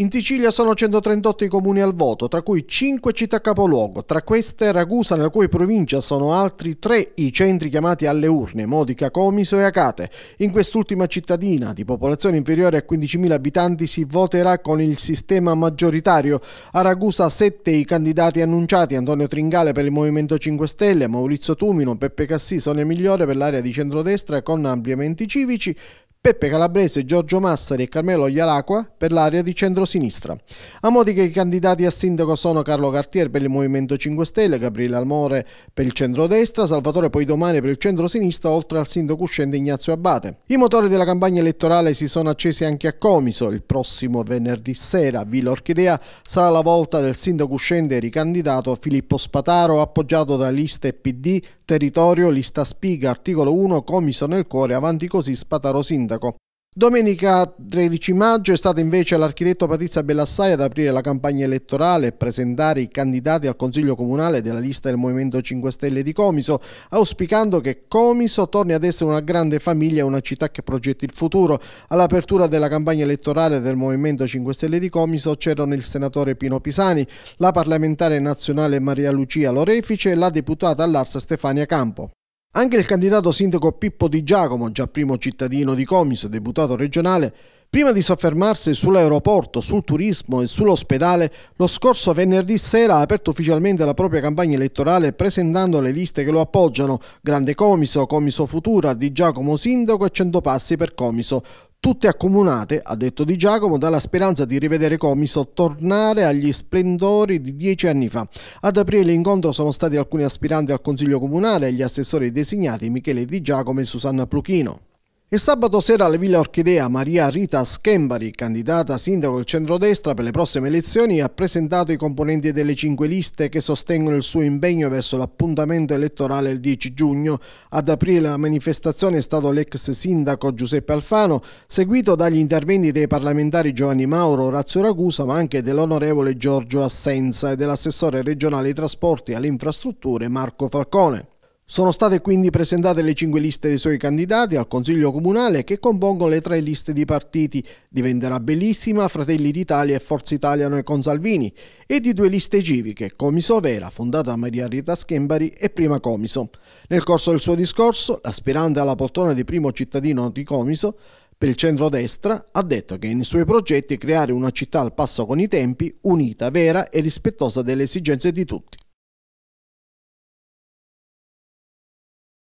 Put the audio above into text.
In Sicilia sono 138 i comuni al voto, tra cui 5 città capoluogo, tra queste Ragusa, nella cui provincia sono altri 3 i centri chiamati alle urne, Modica, Comiso e Acate. In quest'ultima cittadina, di popolazione inferiore a 15.000 abitanti, si voterà con il sistema maggioritario. A Ragusa 7 i candidati annunciati, Antonio Tringale per il Movimento 5 Stelle, Maurizio Tumino, Peppe Cassì, Sonia Migliore per l'area di centrodestra con ampliamenti civici, Peppe Calabrese, Giorgio Massari e Carmelo Ialacqua per l'area di centrosinistra. A modi che i candidati a sindaco sono Carlo Cartier per il Movimento 5 Stelle, Gabriele Almore per il centrodestra, Salvatore poi domani per il centrosinistra, oltre al sindaco uscente Ignazio Abate. I motori della campagna elettorale si sono accesi anche a Comiso. Il prossimo venerdì sera a Villa Orchidea sarà la volta del sindaco uscente ricandidato Filippo Spataro, appoggiato da liste PD, Territorio, lista Spiga, articolo 1, Comiso nel cuore, avanti così, Spataro sindaco. Domenica 13 maggio è stata invece l'architetto Patrizia Bellassai ad aprire la campagna elettorale e presentare i candidati al Consiglio Comunale della lista del Movimento 5 Stelle di Comiso, auspicando che Comiso torni ad essere una grande famiglia e una città che progetti il futuro. All'apertura della campagna elettorale del Movimento 5 Stelle di Comiso c'erano il senatore Pino Pisani, la parlamentare nazionale Maria Lucia Lorefice e la deputata all'Arsa Stefania Campo. Anche il candidato sindaco Pippo Di Giacomo, già primo cittadino di Comis, e deputato regionale, Prima di soffermarsi sull'aeroporto, sul turismo e sull'ospedale, lo scorso venerdì sera ha aperto ufficialmente la propria campagna elettorale presentando le liste che lo appoggiano, Grande Comiso, Comiso Futura, Di Giacomo Sindaco e 100 passi per Comiso. Tutte accomunate, ha detto Di Giacomo, dalla speranza di rivedere Comiso tornare agli splendori di dieci anni fa. Ad aprire l'incontro sono stati alcuni aspiranti al Consiglio Comunale e gli assessori designati Michele Di Giacomo e Susanna Pluchino. E sabato sera alla Villa Orchidea Maria Rita Schembari, candidata sindaco del centrodestra per le prossime elezioni, ha presentato i componenti delle cinque liste che sostengono il suo impegno verso l'appuntamento elettorale il 10 giugno. Ad aprire la manifestazione è stato l'ex sindaco Giuseppe Alfano, seguito dagli interventi dei parlamentari Giovanni Mauro, Razio Ragusa, ma anche dell'onorevole Giorgio Assenza e dell'assessore regionale ai trasporti e alle infrastrutture Marco Falcone. Sono state quindi presentate le cinque liste dei suoi candidati al Consiglio Comunale che compongono le tre liste di partiti Diventerà Bellissima, Fratelli d'Italia e Forza Italiano e con Salvini e di due liste civiche, Comiso Vera, fondata da Maria Rita Schembari e Prima Comiso. Nel corso del suo discorso, l'aspirante alla poltrona di primo cittadino di Comiso per il centrodestra ha detto che nei suoi progetti è creare una città al passo con i tempi, unita, vera e rispettosa delle esigenze di tutti.